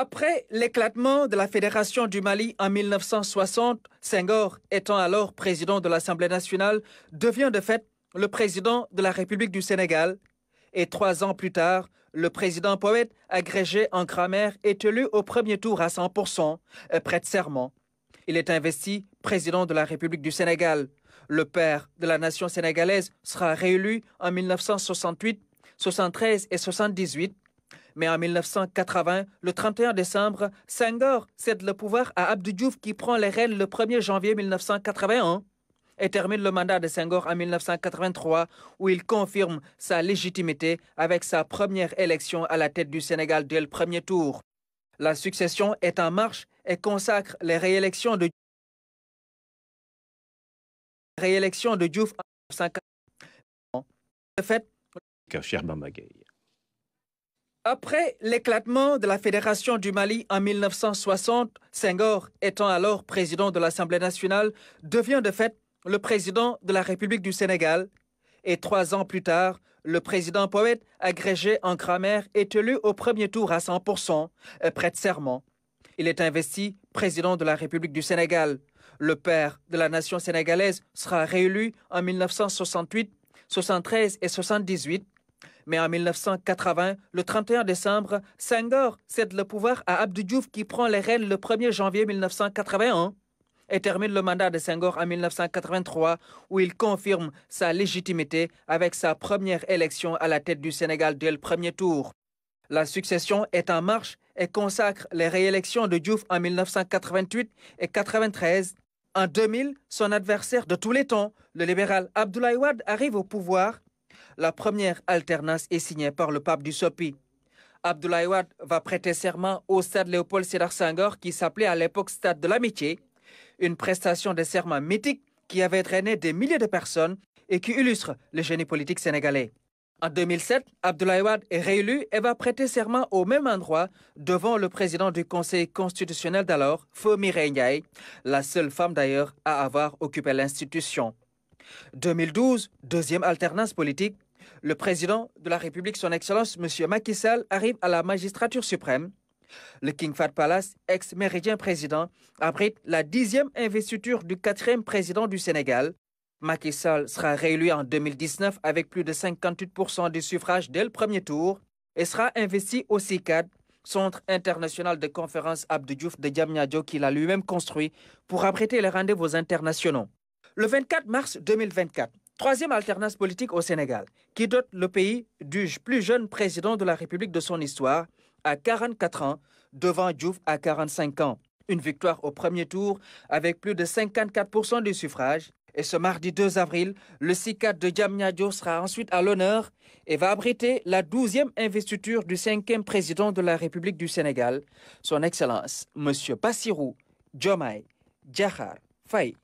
Après l'éclatement de la Fédération du Mali en 1960, Senghor, étant alors président de l'Assemblée nationale, devient de fait le président de la République du Sénégal. Et trois ans plus tard, le président poète, agrégé en grammaire, est élu au premier tour à 100%, euh, prête serment. Il est investi président de la République du Sénégal. Le père de la nation sénégalaise sera réélu en 1968, 73 et 78. Mais en 1980, le 31 décembre, Senghor cède le pouvoir à Abdou Diouf qui prend les rênes le 1er janvier 1981 hein, et termine le mandat de Senghor en 1983, où il confirme sa légitimité avec sa première élection à la tête du Sénégal dès le premier tour. La succession est en marche et consacre les réélections de, Diouf en 1980. fait, après l'éclatement de la Fédération du Mali en 1960, Senghor, étant alors président de l'Assemblée nationale, devient de fait le président de la République du Sénégal. Et trois ans plus tard, le président poète, agrégé en grammaire, est élu au premier tour à 100%, euh, prête serment. Il est investi président de la République du Sénégal. Le père de la nation sénégalaise sera réélu en 1968, 73 et 78. Mais en 1980, le 31 décembre, Senghor cède le pouvoir à Abdou Diouf qui prend les rênes le 1er janvier 1981 hein, et termine le mandat de Senghor en 1983 où il confirme sa légitimité avec sa première élection à la tête du Sénégal dès le premier tour. La succession est en marche et consacre les réélections de Diouf en 1988 et 1993. En 2000, son adversaire de tous les temps, le libéral Abdoulaye Wade, arrive au pouvoir la première alternance est signée par le pape du Sopi. Abdoulaye Wade va prêter serment au stade Léopold Sédar Senghor qui s'appelait à l'époque Stade de l'Amitié, une prestation de serment mythique qui avait drainé des milliers de personnes et qui illustre le génie politique sénégalais. En 2007, Abdoulaye Wade est réélu et va prêter serment au même endroit devant le président du Conseil constitutionnel d'alors, Fomi Ndiaye, la seule femme d'ailleurs à avoir occupé l'institution. 2012, deuxième alternance politique, le président de la République, son Excellence M. Macky Sall, arrive à la magistrature suprême. Le King Fat Palace, ex-méridien président, abrite la dixième investiture du quatrième président du Sénégal. Macky Sall sera réélu en 2019 avec plus de 58% du suffrage dès le premier tour et sera investi au CICAD, Centre international de conférences Abdou Diouf de Diamniadio qu'il a lui-même construit pour abriter les rendez-vous internationaux. Le 24 mars 2024, troisième alternance politique au Sénégal, qui dote le pays du plus jeune président de la République de son histoire à 44 ans, devant Diouf à 45 ans. Une victoire au premier tour avec plus de 54% du suffrage. Et ce mardi 2 avril, le CICAT de Diamniadio sera ensuite à l'honneur et va abriter la 12e investiture du cinquième président de la République du Sénégal, son Excellence, M. Passirou Diomaye Djahar Faye.